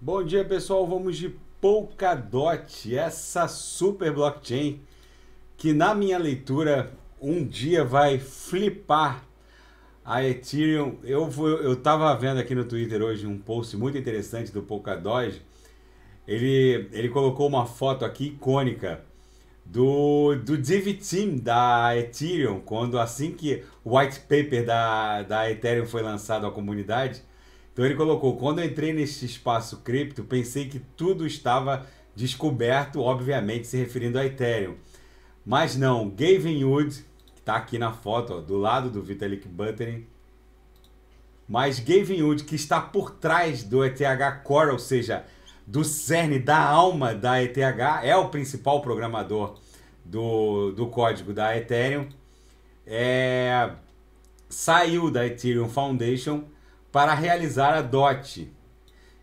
Bom dia, pessoal. Vamos de Polkadot, essa super blockchain que na minha leitura um dia vai flipar a Ethereum. Eu vou, eu estava vendo aqui no Twitter hoje um post muito interessante do Polkadot. Ele ele colocou uma foto aqui icônica do do Div Team da Ethereum quando assim que o white paper da da Ethereum foi lançado à comunidade então ele colocou: quando entrei neste espaço cripto, pensei que tudo estava descoberto, obviamente se referindo a Ethereum. Mas não, Gavin Wood, que está aqui na foto, ó, do lado do Vitalik Buterin, mas Gavin Wood, que está por trás do ETH Core, ou seja, do cerne, da alma da ETH, é o principal programador do, do código da Ethereum, é, saiu da Ethereum Foundation para realizar a DOT.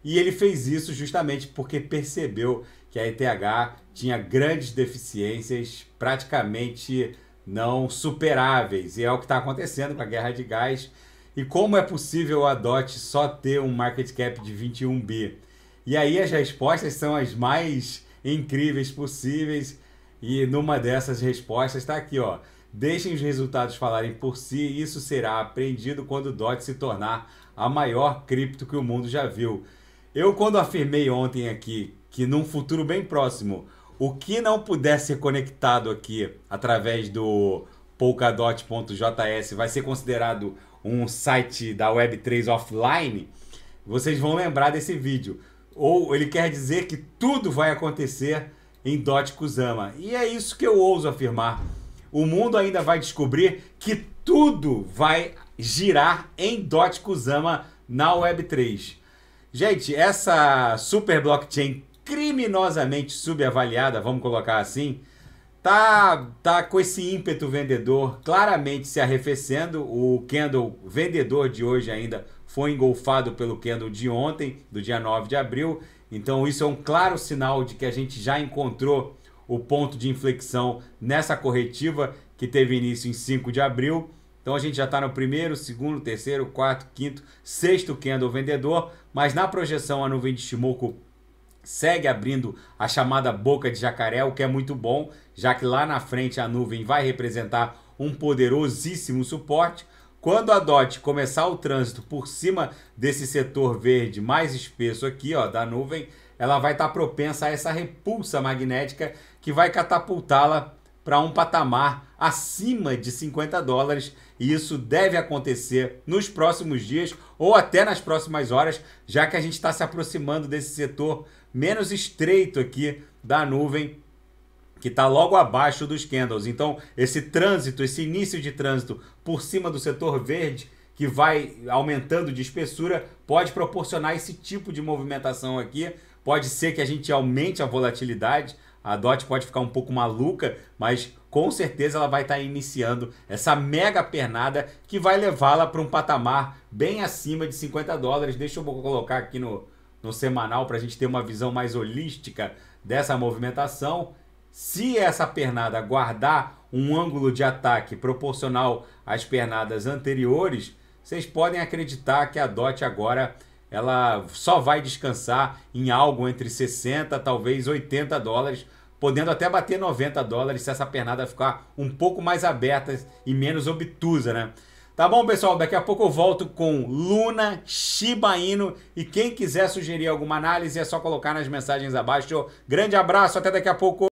E ele fez isso justamente porque percebeu que a ETH tinha grandes deficiências praticamente não superáveis. E é o que está acontecendo com a guerra de gás. E como é possível a DOT só ter um market cap de 21 bi? E aí as respostas são as mais incríveis possíveis. E numa dessas respostas está aqui, ó. Deixem os resultados falarem por si e isso será aprendido quando o DOT se tornar a maior cripto que o mundo já viu. Eu, quando afirmei ontem aqui que num futuro bem próximo, o que não puder ser conectado aqui através do polkadot.js vai ser considerado um site da Web3 offline, vocês vão lembrar desse vídeo. Ou ele quer dizer que tudo vai acontecer em Dot Kusama. E é isso que eu ouso afirmar o mundo ainda vai descobrir que tudo vai girar em Dot Kusama na Web3. Gente, essa super blockchain criminosamente subavaliada, vamos colocar assim, tá, tá com esse ímpeto vendedor claramente se arrefecendo. O candle vendedor de hoje ainda foi engolfado pelo candle de ontem, do dia 9 de abril. Então isso é um claro sinal de que a gente já encontrou o ponto de inflexão nessa corretiva que teve início em 5 de abril. Então a gente já está no primeiro, segundo, terceiro, quarto, quinto, sexto candle vendedor, mas na projeção a nuvem de Shimoku segue abrindo a chamada boca de jacaré, o que é muito bom, já que lá na frente a nuvem vai representar um poderosíssimo suporte. Quando a DOT começar o trânsito por cima desse setor verde mais espesso aqui, ó, da nuvem, ela vai estar tá propensa a essa repulsa magnética que vai catapultá-la para um patamar acima de 50 dólares e isso deve acontecer nos próximos dias ou até nas próximas horas, já que a gente está se aproximando desse setor menos estreito aqui da nuvem que está logo abaixo dos candles. Então, esse trânsito, esse início de trânsito por cima do setor verde que vai aumentando de espessura pode proporcionar esse tipo de movimentação aqui, Pode ser que a gente aumente a volatilidade, a DOT pode ficar um pouco maluca, mas com certeza ela vai estar iniciando essa mega pernada que vai levá-la para um patamar bem acima de 50 dólares. Deixa eu colocar aqui no, no semanal para a gente ter uma visão mais holística dessa movimentação. Se essa pernada guardar um ângulo de ataque proporcional às pernadas anteriores, vocês podem acreditar que a DOT agora ela só vai descansar em algo entre 60, talvez 80 dólares, podendo até bater 90 dólares se essa pernada ficar um pouco mais aberta e menos obtusa, né? Tá bom, pessoal? Daqui a pouco eu volto com Luna, Shiba Inu e quem quiser sugerir alguma análise é só colocar nas mensagens abaixo. Grande abraço, até daqui a pouco.